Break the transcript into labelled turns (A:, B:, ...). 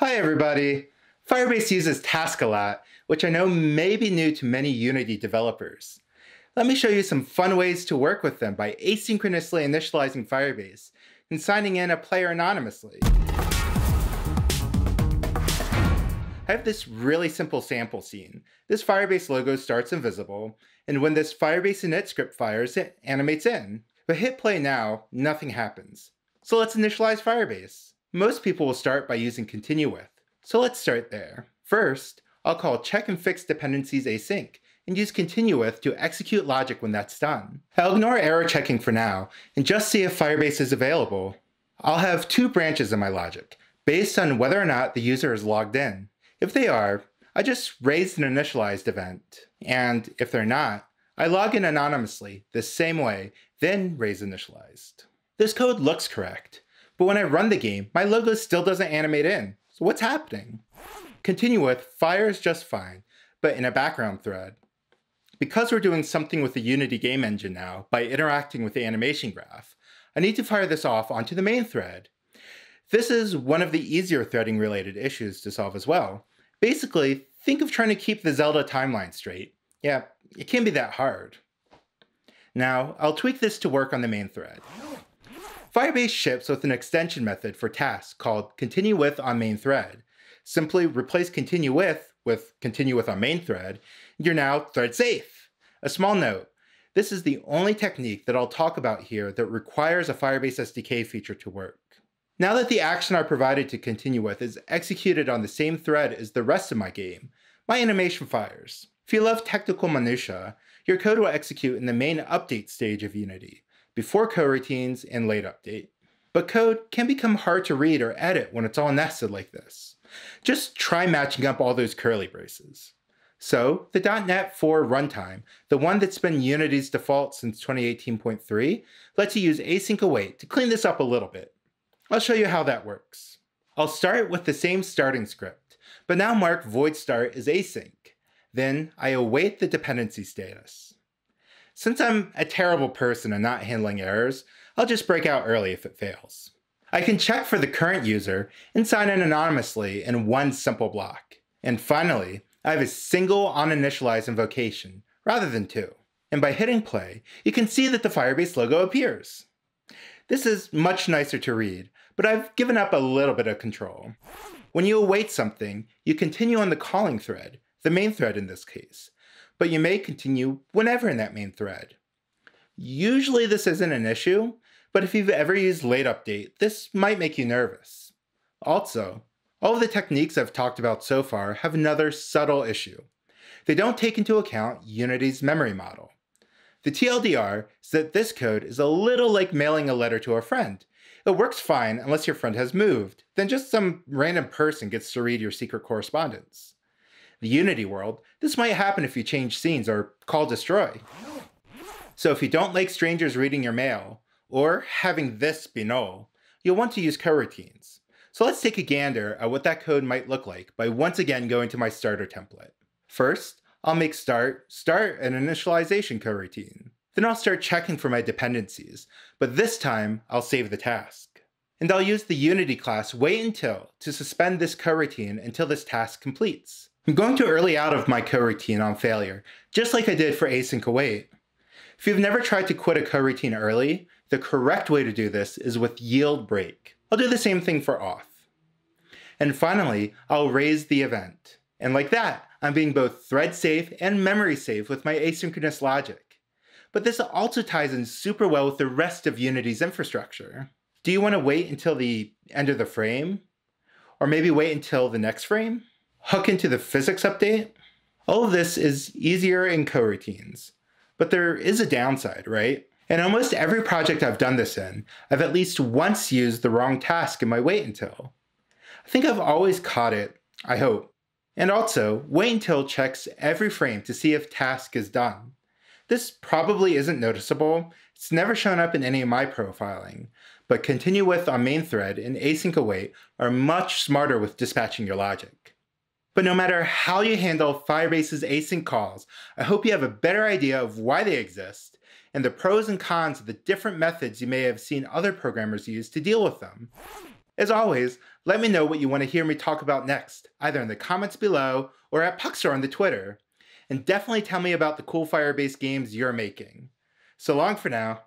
A: Hi everybody! Firebase uses Task a lot, which I know may be new to many Unity developers. Let me show you some fun ways to work with them by asynchronously initializing Firebase and signing in a player anonymously. I have this really simple sample scene. This Firebase logo starts invisible, and when this Firebase init script fires, it animates in. But hit play now, nothing happens. So let's initialize Firebase. Most people will start by using continue with, so let's start there. First, I'll call check and fix dependencies async and use continue with to execute logic when that's done. I'll ignore error checking for now and just see if Firebase is available. I'll have two branches in my logic based on whether or not the user is logged in. If they are, I just raise an initialized event. And if they're not, I log in anonymously the same way, then raise initialized. This code looks correct, but when I run the game, my logo still doesn't animate in. So what's happening? Continue with fires just fine, but in a background thread. Because we're doing something with the Unity game engine now by interacting with the animation graph, I need to fire this off onto the main thread. This is one of the easier threading related issues to solve as well. Basically, think of trying to keep the Zelda timeline straight. Yeah, it can be that hard. Now, I'll tweak this to work on the main thread. Firebase ships with an extension method for tasks called continue with on main thread. Simply replace continue with with continue with on main thread, you're now thread safe. A small note, this is the only technique that I'll talk about here that requires a Firebase SDK feature to work. Now that the action I provided to continue with is executed on the same thread as the rest of my game, my animation fires. If you love technical minutia, your code will execute in the main update stage of Unity, before coroutines and late update. But code can become hard to read or edit when it's all nested like this. Just try matching up all those curly braces. So the .NET 4 runtime, the one that's been Unity's default since 2018.3, lets you use async await to clean this up a little bit. I'll show you how that works. I'll start with the same starting script, but now mark void start as async. Then I await the dependency status. Since I'm a terrible person and not handling errors, I'll just break out early if it fails. I can check for the current user and sign in anonymously in one simple block. And finally, I have a single uninitialized invocation rather than two. And by hitting play, you can see that the Firebase logo appears. This is much nicer to read, but I've given up a little bit of control. When you await something, you continue on the calling thread, the main thread in this case, but you may continue whenever in that main thread. Usually this isn't an issue, but if you've ever used late update, this might make you nervous. Also, all of the techniques I've talked about so far have another subtle issue. They don't take into account Unity's memory model. The TLDR is that this code is a little like mailing a letter to a friend. It works fine unless your friend has moved, then just some random person gets to read your secret correspondence the Unity world, this might happen if you change scenes or call destroy. So if you don't like strangers reading your mail, or having this be null, you'll want to use coroutines. So let's take a gander at what that code might look like by once again going to my starter template. First, I'll make start, start an initialization coroutine. Then I'll start checking for my dependencies, but this time I'll save the task. And I'll use the Unity class wait until to suspend this coroutine until this task completes. I'm going to early out of my coroutine on failure, just like I did for async and If you've never tried to quit a coroutine early, the correct way to do this is with yield break. I'll do the same thing for auth. And finally, I'll raise the event. And like that, I'm being both thread safe and memory safe with my asynchronous logic. But this also ties in super well with the rest of Unity's infrastructure. Do you want to wait until the end of the frame? Or maybe wait until the next frame? hook into the physics update. All of this is easier in coroutines, but there is a downside, right? In almost every project I've done this in, I've at least once used the wrong task in my wait until. I think I've always caught it, I hope. And also, wait until checks every frame to see if task is done. This probably isn't noticeable, it's never shown up in any of my profiling, but continue with on main thread and async await are much smarter with dispatching your logic. But no matter how you handle Firebase's async calls, I hope you have a better idea of why they exist and the pros and cons of the different methods you may have seen other programmers use to deal with them. As always, let me know what you want to hear me talk about next, either in the comments below or at Puxar on the Twitter. And definitely tell me about the cool Firebase games you're making. So long for now,